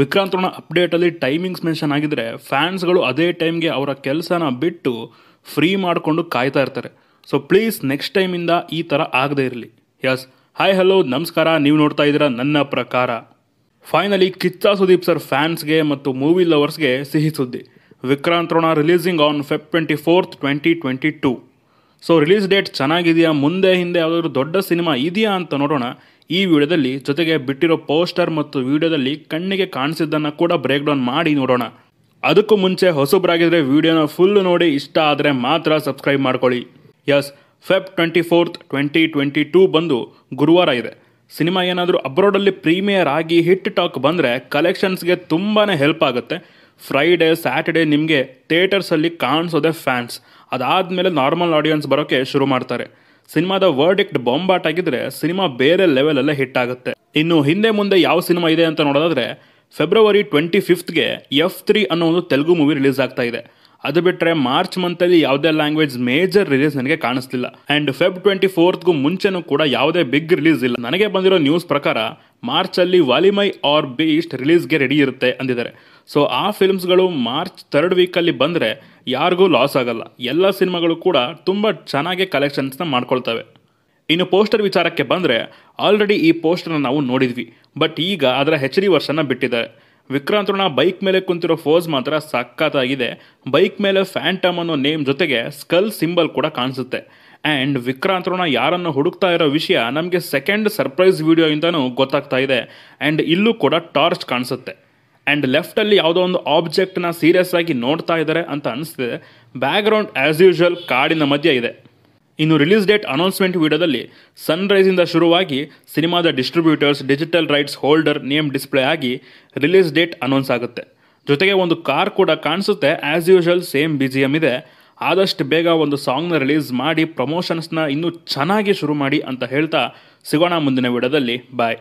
ವಿಕ್ರಾಂತ್ ರೋಣ ಅಪ್ಡೇಟಲ್ಲಿ timings mention ಆಗಿದ್ರೆ ಫ್ಯಾನ್ಸ್ಗಳು ಅದೇ ಟೈಮ್ಗೆ ಅವರ ಕೆಲಸನ ಬಿಟ್ಟು ಫ್ರೀ ಮಾಡಿಕೊಂಡು ಕಾಯ್ತಾ ಇರ್ತಾರೆ ಸೊ ಪ್ಲೀಸ್ ನೆಕ್ಸ್ಟ್ ಟೈಮಿಂದ ಈ ಥರ ಆಗದೆ ಇರಲಿ ಯಸ್ ಹಾಯ್ ಹಲೋ ನಮಸ್ಕಾರ ನೀವು ನೋಡ್ತಾ ಇದ್ದೀರಾ ನನ್ನ ಪ್ರಕಾರ ಫೈನಲಿ ಕಿಚ್ಚ ಸುದೀಪ್ ಸರ್ ಫ್ಯಾನ್ಸ್ಗೆ ಮತ್ತು ಮೂವಿ ಲವರ್ಸ್ಗೆ ಸಿಹಿ ಸುದ್ದಿ Vikrant Rona releasing on Feb twenty fourth twenty twenty two so release date ಚೆನ್ನಾಗಿದೆಯಾ ಮುಂದೆ ಹಿಂದೆ ಯಾವುದಾದ್ರು ದೊಡ್ಡ ಸಿನಿಮಾ ಇದೆಯಾ ಅಂತ ನೋಡೋಣ ಈ ವಿಡಿಯೋದಲ್ಲಿ ಜೊತೆಗೆ ಬಿಟ್ಟಿರೋ ಪೋಸ್ಟರ್ ಮತ್ತು ವಿಡಿಯೋದಲ್ಲಿ ಕಣ್ಣಿಗೆ ಕಾಣಿಸಿದ್ದನ್ನು ಕೂಡ ಬ್ರೇಕ್ ಡೌನ್ ಮಾಡಿ ನೋಡೋಣ ಅದಕ್ಕೂ ಮುಂಚೆ ಹೊಸಬ್ರಾಗಿದ್ರೆ ವಿಡಿಯೋನ ಫುಲ್ ನೋಡಿ ಇಷ್ಟ ಆದರೆ ಮಾತ್ರ ಸಬ್ಸ್ಕ್ರೈಬ್ ಮಾಡ್ಕೊಳ್ಳಿ yes Feb twenty fourth twenty twenty two ಬಂದು ಗುರುವಾರ ಇದೆ ಸಿನಿಮಾ ಏನಾದರೂ ಅಬ್ರೋಡಲ್ಲಿ ಪ್ರೀಮಿಯರ್ ಆಗಿ ಹಿಟ್ ಟಾಕ್ ಬಂದರೆ ಕಲೆಕ್ಷನ್ಸ್ಗೆ ತುಂಬಾ ಹೆಲ್ಪ್ ಆಗುತ್ತೆ ಫ್ರೈಡೇ ಸ್ಯಾಟರ್ಡೇ ನಿಮಗೆ ಥಿಯೇಟರ್ಸಲ್ಲಿ ಕಾಣಿಸೋದೆ ಫ್ಯಾನ್ಸ್ ಅದಾದಮೇಲೆ ನಾರ್ಮಲ್ ಆಡಿಯನ್ಸ್ ಬರೋಕ್ಕೆ ಶುರು ಮಾಡ್ತಾರೆ ಸಿನಿಮಾದ ವರ್ಡಿಕ್ಟ್ ಬಾಂಬಾಟ್ ಆಗಿದ್ರೆ ಸಿನಿಮಾ ಬೇರೆ ಅಲ್ಲೇ ಹಿಟ್ ಆಗುತ್ತೆ ಇನ್ನು ಹಿಂದೆ ಮುಂದೆ ಯಾವ ಸಿನಿಮಾ ಇದೆ ಅಂತ ನೋಡೋದಾದ್ರೆ ಫೆಬ್ರವರಿ ಟ್ವೆಂಟಿ ಗೆ ಎಫ್ ತ್ರೀ ಅನ್ನೋ ಒಂದು ತೆಲುಗು ಮೂವಿ ರಿಲೀಸ್ ಆಗ್ತಾ ಇದೆ ಅದು ಬಿಟ್ಟರೆ ಮಾರ್ಚ್ ಮಂತಲ್ಲಿ ಯಾವುದೇ ಲ್ಯಾಂಗ್ವೇಜ್ ಮೇಜರ್ ರಿಲೀಸ್ ನನಗೆ ಕಾಣಿಸ್ತಿಲ್ಲ ಆ್ಯಂಡ್ ಫೆಬ್ ಟ್ವೆಂಟಿ ಫೋರ್ತ್ಗೂ ಮುಂಚೆನೂ ಕೂಡ ಯಾವುದೇ ಬಿಗ್ ರಿಲೀಸ್ ಇಲ್ಲ ನನಗೆ ಬಂದಿರೋ ನ್ಯೂಸ್ ಪ್ರಕಾರ ಮಾರ್ಚಲ್ಲಿ ವಾಲಿಮೈ ಆರ್ ಬೀಸ್ಟ್ ರಿಲೀಸ್ಗೆ ರೆಡಿ ಇರುತ್ತೆ ಅಂದಿದ್ದಾರೆ ಸೊ ಆ ಫಿಲ್ಮ್ಸ್ಗಳು ಮಾರ್ಚ್ ತರ್ಡ್ ವೀಕಲ್ಲಿ ಬಂದರೆ ಯಾರಿಗೂ ಲಾಸ್ ಆಗಲ್ಲ ಎಲ್ಲ ಸಿನಿಮಾಗಳು ಕೂಡ ತುಂಬ ಚೆನ್ನಾಗಿ ಕಲೆಕ್ಷನ್ಸ್ನ ಮಾಡ್ಕೊಳ್ತವೆ ಇನ್ನು ಪೋಸ್ಟರ್ ವಿಚಾರಕ್ಕೆ ಬಂದರೆ ಆಲ್ರೆಡಿ ಈ ಪೋಸ್ಟರ್ನ ನಾವು ನೋಡಿದ್ವಿ ಬಟ್ ಈಗ ಅದರ ಹೆಚ್ ಡಿ ವರ್ಷನ ಬಿಟ್ಟಿದ್ದಾರೆ ವಿಕ್ರಾಂತ್ರಣ ಬೈಕ್ ಮೇಲೆ ಕುಂತಿರೋ ಫೋಸ್ ಮಾತ್ರ ಸಕ್ಕತ್ತಾಗಿದೆ ಬೈಕ್ ಮೇಲೆ ಫ್ಯಾಂಟಮ್ ಅನ್ನೋ ನೇಮ್ ಜೊತೆಗೆ ಸ್ಕಲ್ ಸಿಂಬಲ್ ಕೂಡ ಕಾಣಿಸುತ್ತೆ ಆ್ಯಂಡ್ ವಿಕ್ರಾಂತ್ರಣ ಯಾರನ್ನು ಹುಡುಕ್ತಾ ಇರೋ ವಿಷಯ ನಮಗೆ ಸೆಕೆಂಡ್ ಸರ್ಪ್ರೈಸ್ ವಿಡಿಯೋ ಇಂದನೂ ಗೊತ್ತಾಗ್ತಾ ಇದೆ ಆ್ಯಂಡ್ ಇಲ್ಲೂ ಕೂಡ ಟಾರ್ಚ್ ಕಾಣಿಸುತ್ತೆ ಆ್ಯಂಡ್ ಲೆಫ್ಟಲ್ಲಿ ಯಾವುದೋ ಒಂದು ಆಬ್ಜೆಕ್ಟ್ನ ಸೀರಿಯಸ್ ಆಗಿ ನೋಡ್ತಾ ಇದ್ದಾರೆ ಅಂತ ಅನಿಸ್ತಿದೆ ಬ್ಯಾಕ್ಗ್ರೌಂಡ್ ಆ್ಯಸ್ ಯೂಶುವಲ್ ಕಾಡಿನ ಮಧ್ಯೆ ಇದೆ ಇನ್ನು ರಿಲೀಸ್ ಡೇಟ್ ಅನೌನ್ಸ್ಮೆಂಟ್ ವಿಡಿಯೋದಲ್ಲಿ ಸನ್ರೈಸಿಂದ ಶುರುವಾಗಿ ಸಿನಿಮಾದ distributors digital rights holder name display ಆಗಿ ರಿಲೀಸ್ ಡೇಟ್ ಅನೌನ್ಸ್ ಆಗುತ್ತೆ ಜೊತೆಗೆ ಒಂದು ಕಾರ್ ಕೂಡ ಕಾಣಿಸುತ್ತೆ as usual same B G M ಇದೆ ಆದಷ್ಟು ಬೇಗ ಒಂದು ಸಾಂಗ್ನ ರಿಲೀಸ್ ಮಾಡಿ ಪ್ರಮೋಷನ್ಸ್ನ ಇನ್ನೂ ಚೆನ್ನಾಗಿ ಶುರು ಮಾಡಿ ಅಂತ ಹೇಳ್ತಾ ಸಿಗೋಣ ಮುಂದಿನ ವಿಡಿಯೋದಲ್ಲಿ ಬಾಯ್